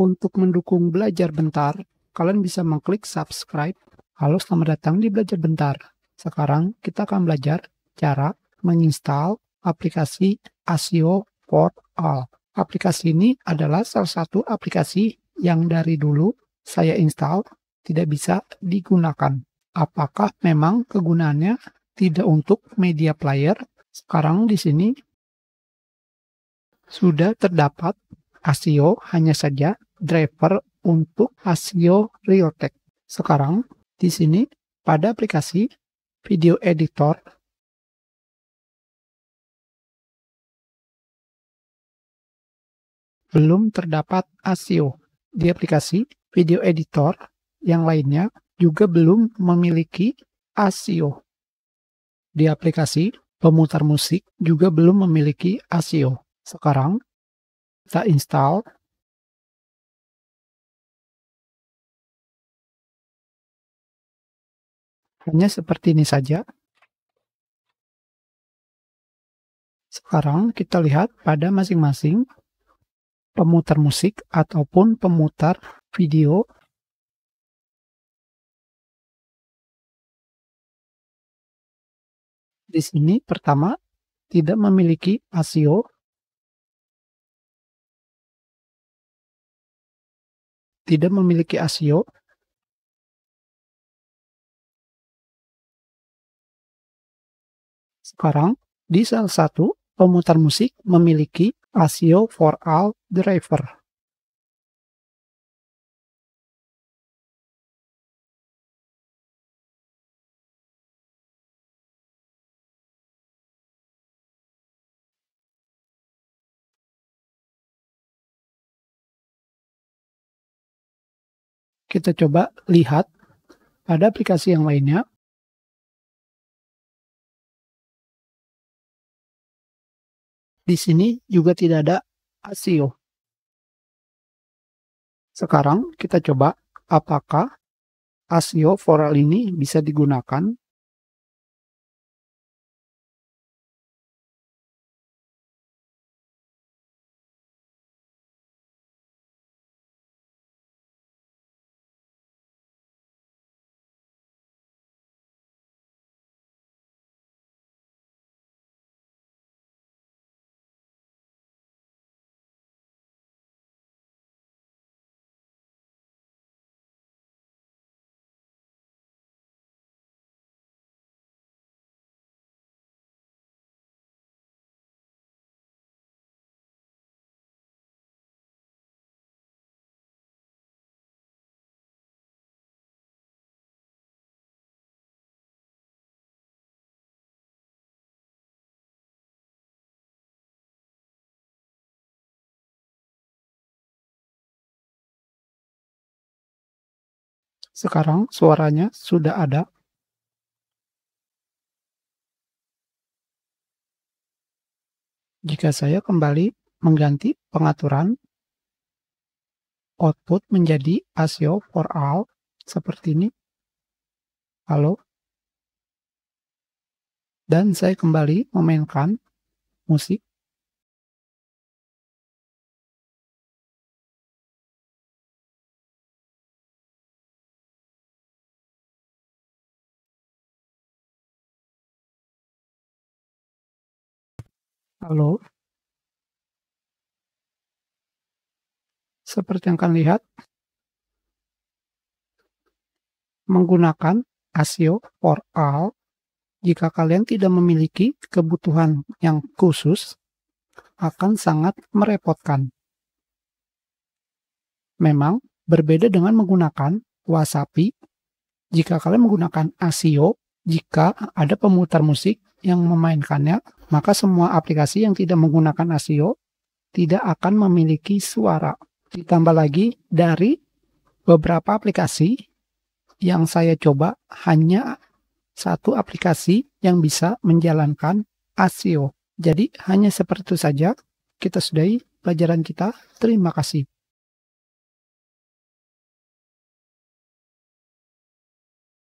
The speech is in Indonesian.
untuk mendukung belajar bentar, kalian bisa mengklik subscribe. Halo, selamat datang di Belajar Bentar. Sekarang kita akan belajar cara menginstal aplikasi ASIO for All. Aplikasi ini adalah salah satu aplikasi yang dari dulu saya install tidak bisa digunakan. Apakah memang kegunaannya tidak untuk media player? Sekarang di sini sudah terdapat ASIO hanya saja driver untuk ASIO Realtek. Sekarang, di sini, pada aplikasi Video Editor, belum terdapat ASIO. Di aplikasi Video Editor yang lainnya juga belum memiliki ASIO. Di aplikasi pemutar musik juga belum memiliki ASIO. Sekarang, kita install Hanya seperti ini saja. Sekarang kita lihat pada masing-masing pemutar musik ataupun pemutar video. Di sini pertama tidak memiliki ASIO. Tidak memiliki ASIO. Sekarang, di sel 1, pemutar musik memiliki ASIO for all driver. Kita coba lihat pada aplikasi yang lainnya Di sini juga tidak ada asio. Sekarang kita coba apakah asio foral ini bisa digunakan Sekarang suaranya sudah ada. Jika saya kembali mengganti pengaturan, output menjadi ASIO for all seperti ini. Halo. Dan saya kembali memainkan musik. Halo. Seperti yang kalian lihat, menggunakan ASIO for all jika kalian tidak memiliki kebutuhan yang khusus akan sangat merepotkan. Memang berbeda dengan menggunakan Wasapi jika kalian menggunakan ASIO jika ada pemutar musik yang memainkannya maka semua aplikasi yang tidak menggunakan ASIO tidak akan memiliki suara. Ditambah lagi dari beberapa aplikasi yang saya coba hanya satu aplikasi yang bisa menjalankan ASIO. Jadi hanya seperti itu saja kita sudahi pelajaran kita. Terima kasih.